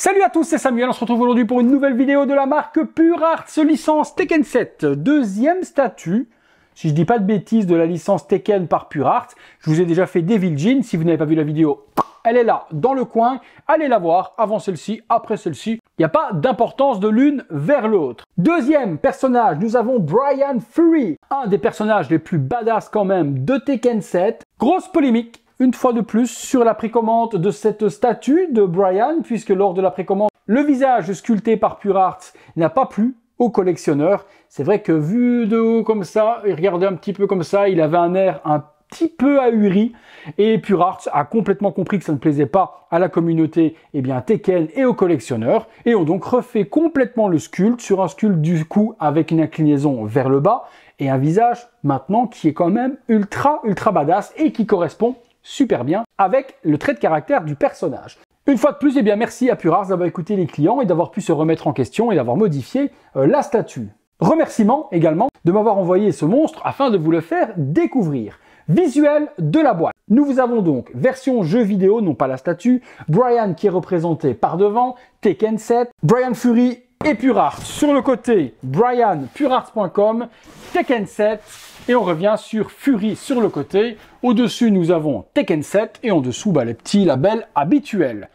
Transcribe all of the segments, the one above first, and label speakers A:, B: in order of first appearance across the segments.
A: Salut à tous, c'est Samuel, on se retrouve aujourd'hui pour une nouvelle vidéo de la marque Pure Arts licence Tekken 7, deuxième statut, si je dis pas de bêtises, de la licence Tekken par Pure Arts. Je vous ai déjà fait Devil Jin, si vous n'avez pas vu la vidéo, elle est là, dans le coin, allez la voir, avant celle-ci, après celle-ci, il n'y a pas d'importance de l'une vers l'autre. Deuxième personnage, nous avons Brian Fury, un des personnages les plus badass quand même de Tekken 7, grosse polémique, une fois de plus sur la précommande de cette statue de Brian, puisque lors de la précommande, le visage sculpté par Pure Arts n'a pas plu aux collectionneurs. C'est vrai que vu de haut comme ça, et regardé un petit peu comme ça, il avait un air un petit peu ahuri et Pure Arts a complètement compris que ça ne plaisait pas à la communauté eh bien Tekken et aux collectionneurs et ont donc refait complètement le sculpte sur un sculpte du coup avec une inclinaison vers le bas et un visage maintenant qui est quand même ultra ultra badass et qui correspond super bien avec le trait de caractère du personnage. Une fois de plus, eh bien merci à Purars d'avoir écouté les clients et d'avoir pu se remettre en question et d'avoir modifié euh, la statue. Remerciement également de m'avoir envoyé ce monstre afin de vous le faire découvrir. Visuel de la boîte. Nous vous avons donc version jeu vidéo, non pas la statue, Brian qui est représenté par devant, Tekken 7, Brian Fury et Purart. Sur le côté, Brian, purart.com, Tekken 7. Et on revient sur Fury sur le côté. Au-dessus, nous avons Tekken 7. Et en dessous, bah, les petits labels habituels.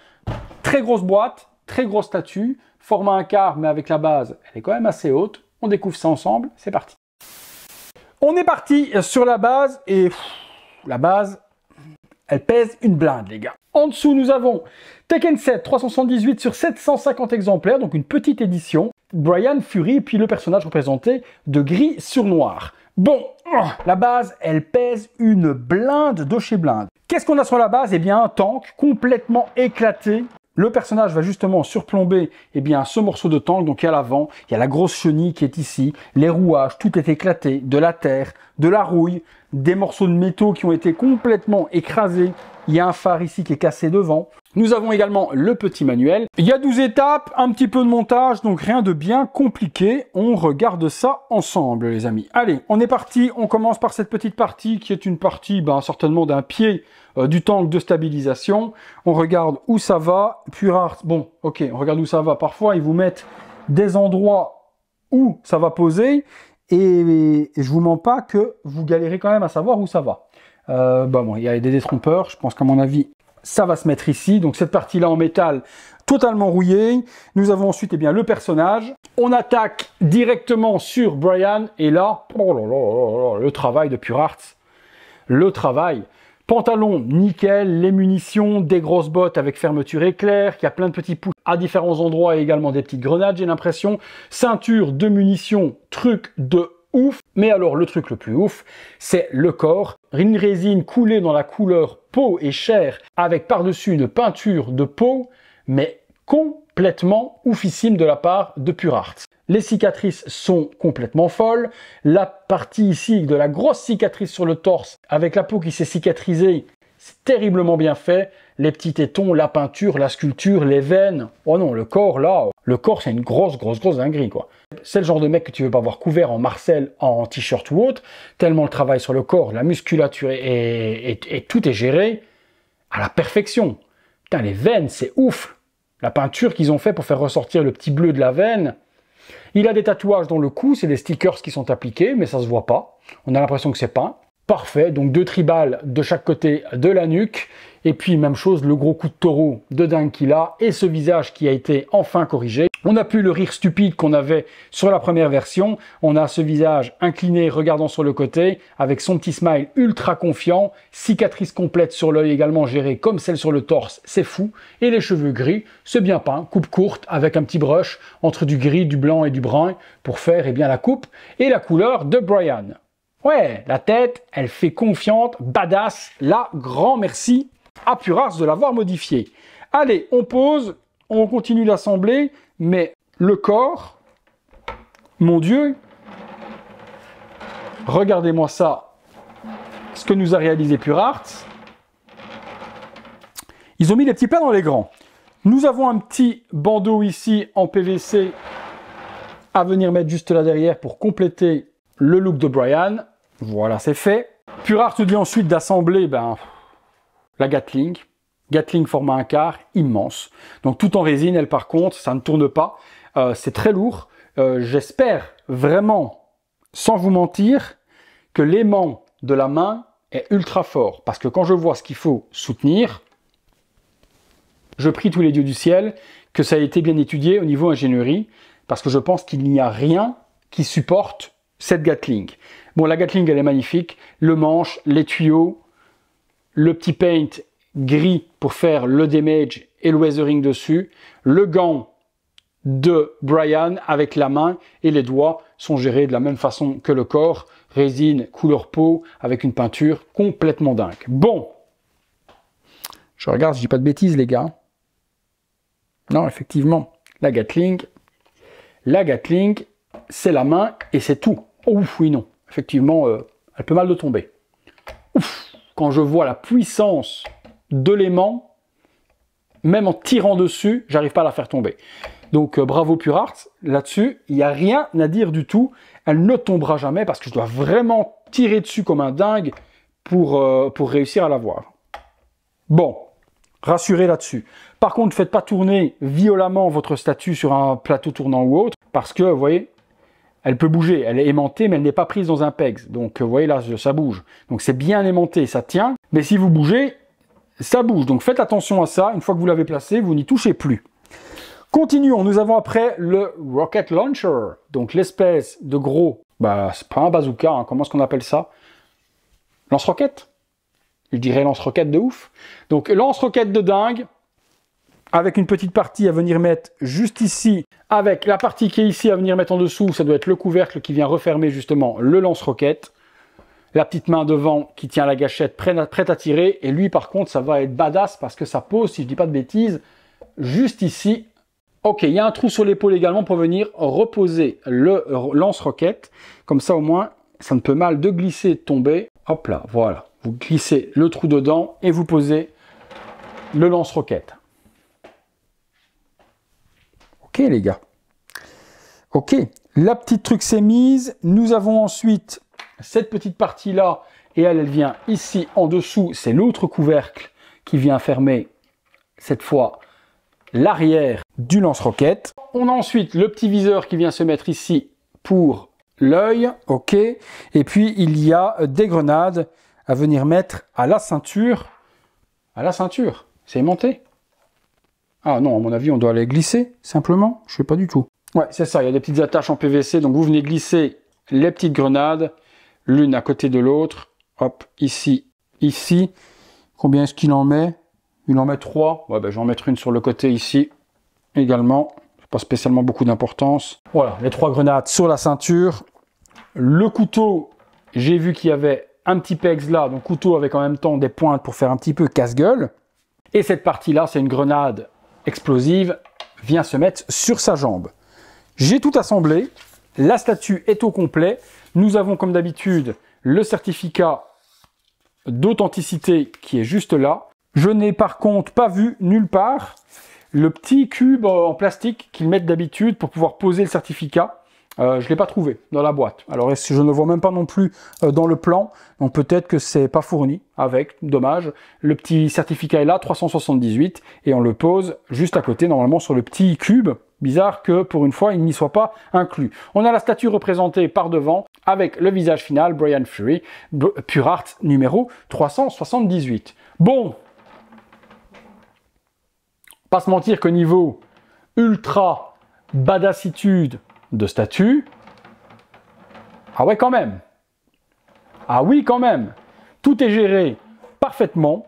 A: Très grosse boîte, très grosse statue. Format un quart, mais avec la base, elle est quand même assez haute. On découvre ça ensemble. C'est parti. On est parti sur la base. Et la base, elle pèse une blinde, les gars. En dessous, nous avons Tekken 7 378 sur 750 exemplaires, donc une petite édition. Brian Fury, puis le personnage représenté de gris sur noir. Bon, la base, elle pèse une blinde de chez blinde. Qu'est-ce qu'on a sur la base Eh bien, un tank complètement éclaté. Le personnage va justement surplomber eh bien, ce morceau de tank, donc à l'avant, il y a la grosse chenille qui est ici, les rouages, tout est éclaté, de la terre, de la rouille, des morceaux de métaux qui ont été complètement écrasés. Il y a un phare ici qui est cassé devant. Nous avons également le petit manuel. Il y a 12 étapes, un petit peu de montage, donc rien de bien compliqué. On regarde ça ensemble, les amis. Allez, on est parti. On commence par cette petite partie qui est une partie ben, certainement d'un pied euh, du tank de stabilisation. On regarde où ça va. Puis, bon, ok, on regarde où ça va. Parfois, ils vous mettent des endroits où ça va poser et, je je vous mens pas que vous galérez quand même à savoir où ça va. Euh, bah, bon, il y a des détrompeurs, je pense qu'à mon avis, ça va se mettre ici. Donc cette partie-là en métal, totalement rouillée. Nous avons ensuite eh bien, le personnage. On attaque directement sur Brian. Et là, oh là le travail de Pure Arts. Le travail. Pantalon, nickel, les munitions, des grosses bottes avec fermeture éclair, qui a plein de petits pouces à différents endroits et également des petites grenades, j'ai l'impression. Ceinture de munitions, truc de ouf. Mais alors, le truc le plus ouf, c'est le corps. Une résine coulée dans la couleur peau et chair, avec par-dessus une peinture de peau, mais complètement oufissime de la part de Art les cicatrices sont complètement folles. La partie ici de la grosse cicatrice sur le torse, avec la peau qui s'est cicatrisée, c'est terriblement bien fait. Les petits tétons, la peinture, la sculpture, les veines. Oh non, le corps là, le corps c'est une grosse, grosse, grosse dinguerie quoi. C'est le genre de mec que tu veux pas voir couvert en Marcel, en t-shirt ou autre. Tellement le travail sur le corps, la musculature et tout est géré à la perfection. Putain, les veines, c'est ouf. La peinture qu'ils ont fait pour faire ressortir le petit bleu de la veine, il a des tatouages dans le cou, c'est des stickers qui sont appliqués, mais ça se voit pas. On a l'impression que c'est peint. Parfait, donc deux tribales de chaque côté de la nuque. Et puis même chose, le gros coup de taureau de dingue qu'il a et ce visage qui a été enfin corrigé. On n'a plus le rire stupide qu'on avait sur la première version. On a ce visage incliné, regardant sur le côté, avec son petit smile ultra confiant, cicatrice complète sur l'œil également gérée comme celle sur le torse, c'est fou. Et les cheveux gris, c'est bien peint, coupe courte avec un petit brush entre du gris, du blanc et du brun pour faire et eh bien la coupe et la couleur de Brian. Ouais, la tête, elle fait confiante, badass. Là, grand merci à Purarts de l'avoir modifié. Allez, on pose, on continue d'assembler, mais le corps, mon Dieu, regardez-moi ça, ce que nous a réalisé Purarts. Ils ont mis les petits pains dans les grands. Nous avons un petit bandeau ici en PVC à venir mettre juste là derrière pour compléter le look de Brian. Voilà, c'est fait. Purard te dit ensuite d'assembler ben, la Gatling. Gatling format un quart, immense. Donc tout en résine, elle par contre, ça ne tourne pas. Euh, c'est très lourd. Euh, j'espère vraiment, sans vous mentir, que l'aimant de la main est ultra fort. Parce que quand je vois ce qu'il faut soutenir, je prie tous les dieux du ciel que ça a été bien étudié au niveau ingénierie. Parce que je pense qu'il n'y a rien qui supporte cette Gatling. Bon, la Gatling, elle est magnifique. Le manche, les tuyaux, le petit paint gris pour faire le damage et le weathering dessus. Le gant de Brian avec la main et les doigts sont gérés de la même façon que le corps. Résine, couleur peau, avec une peinture complètement dingue. Bon. Je regarde, je dis pas de bêtises, les gars. Non, effectivement, la Gatling, la Gatling, c'est la main et c'est tout ouf, oui, non. Effectivement, euh, elle peut mal de tomber. Ouf, quand je vois la puissance de l'aimant, même en tirant dessus, j'arrive pas à la faire tomber. Donc euh, bravo Pure là-dessus, il n'y a rien à dire du tout. Elle ne tombera jamais parce que je dois vraiment tirer dessus comme un dingue pour, euh, pour réussir à la voir. Bon, rassurez là-dessus. Par contre, ne faites pas tourner violemment votre statue sur un plateau tournant ou autre, parce que, vous voyez, elle peut bouger, elle est aimantée, mais elle n'est pas prise dans un PEGS. Donc euh, vous voyez là, ça bouge. Donc c'est bien aimanté, ça tient, mais si vous bougez, ça bouge. Donc faites attention à ça, une fois que vous l'avez placé, vous n'y touchez plus. Continuons, nous avons après le Rocket Launcher, donc l'espèce de gros, bah c'est pas un bazooka, hein. comment est-ce qu'on appelle ça Lance-roquette Je dirais lance-roquette de ouf. Donc lance-roquette de dingue, avec une petite partie à venir mettre juste ici, avec la partie qui est ici à venir mettre en dessous, ça doit être le couvercle qui vient refermer justement le lance-roquette, la petite main devant qui tient la gâchette prête à, tirer, et lui par contre ça va être badass parce que ça pose, si je ne dis pas de bêtises, juste ici. Ok, il y a un trou sur l'épaule également pour venir reposer le lance-roquette, comme ça au moins ça ne peut mal de glisser et de tomber. Hop là, voilà, vous glissez le trou dedans et vous posez le lance-roquette. Ok les gars. Ok, la petite truc s'est mise. Nous avons ensuite cette petite partie-là, et elle, elle vient ici en dessous. C'est l'autre couvercle qui vient fermer, cette fois, l'arrière du lance-roquette. On a ensuite le petit viseur qui vient se mettre ici pour l'œil, ok. Et puis, il y a des grenades à venir mettre à la ceinture. À la ceinture, c'est monté. Ah non, à mon avis, on doit les glisser, simplement. Je sais pas du tout. Ouais, c'est ça, il y a des petites attaches en PVC. Donc vous venez glisser les petites grenades, l'une à côté de l'autre. Hop, ici, ici. Combien est-ce qu'il en met Il en met trois. Ouais, ben, je vais en mettre une sur le côté ici également. Pas spécialement beaucoup d'importance. Voilà, les trois grenades sur la ceinture. Le couteau, j'ai vu qu'il y avait un petit pegs là, donc couteau avec en même temps des pointes pour faire un petit peu casse-gueule. Et cette partie-là, c'est une grenade explosive vient se mettre sur sa jambe. J'ai tout assemblé, la statue est au complet. Nous avons comme d'habitude le certificat d'authenticité qui est juste là. Je n'ai par contre pas vu nulle part le petit cube en plastique qu'ils mettent d'habitude pour pouvoir poser le certificat. Euh, je ne l'ai pas trouvé dans la boîte. Alors je ne le vois même pas non plus euh, dans le plan, donc peut-être que c'est pas fourni avec, dommage. Le petit certificat est là, 378, et on le pose juste à côté, normalement sur le petit cube. Bizarre que pour une fois il n'y soit pas inclus. On a la statue représentée par devant avec le visage final, Brian Fury, Pure Art numéro 378. Bon, pas se mentir que niveau ultra badassitude, de statut. Ah ouais quand même. Ah oui quand même. Tout est géré parfaitement.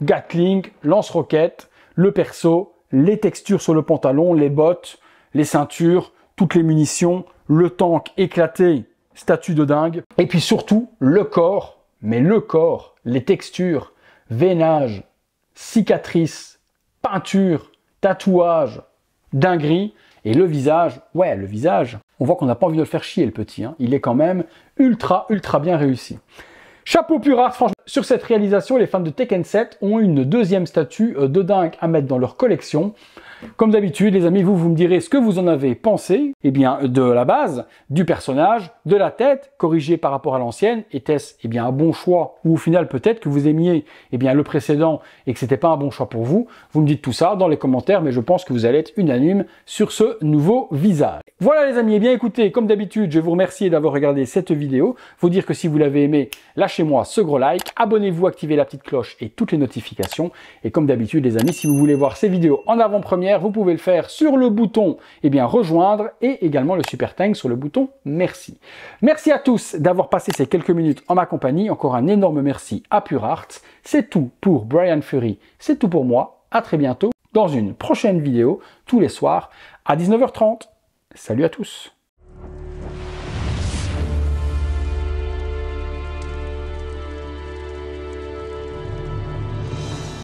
A: Gatling, lance-roquette, le perso, les textures sur le pantalon, les bottes, les ceintures, toutes les munitions, le tank éclaté, statut de dingue. Et puis surtout, le corps, mais le corps, les textures, veinage, cicatrices, peinture, tatouage, dinguerie. Et le visage, ouais, le visage, on voit qu'on n'a pas envie de le faire chier, le petit. Hein. Il est quand même ultra, ultra bien réussi. Chapeau rare, franchement, sur cette réalisation, les fans de Tekken 7 ont une deuxième statue euh, de dingue à mettre dans leur collection. Comme d'habitude, les amis, vous, vous me direz ce que vous en avez pensé, eh bien, de la base, du personnage, de la tête, corrigée par rapport à l'ancienne. Était-ce, eh bien, un bon choix Ou au final, peut-être que vous aimiez, eh bien, le précédent et que c'était pas un bon choix pour vous. Vous me dites tout ça dans les commentaires, mais je pense que vous allez être unanime sur ce nouveau visage. Voilà, les amis. Eh bien, écoutez, comme d'habitude, je vous remercie d'avoir regardé cette vidéo. Vous dire que si vous l'avez aimé, lâchez-moi ce gros like, abonnez-vous, activez la petite cloche et toutes les notifications. Et comme d'habitude, les amis, si vous voulez voir ces vidéos en avant-première, vous pouvez le faire sur le bouton et eh bien, rejoindre et également le super tank sur le bouton merci. Merci à tous d'avoir passé ces quelques minutes en ma compagnie. Encore un énorme merci à Pure Art. C'est tout pour Brian Fury. C'est tout pour moi. À très bientôt dans une prochaine vidéo tous les soirs à 19h30. Salut à tous.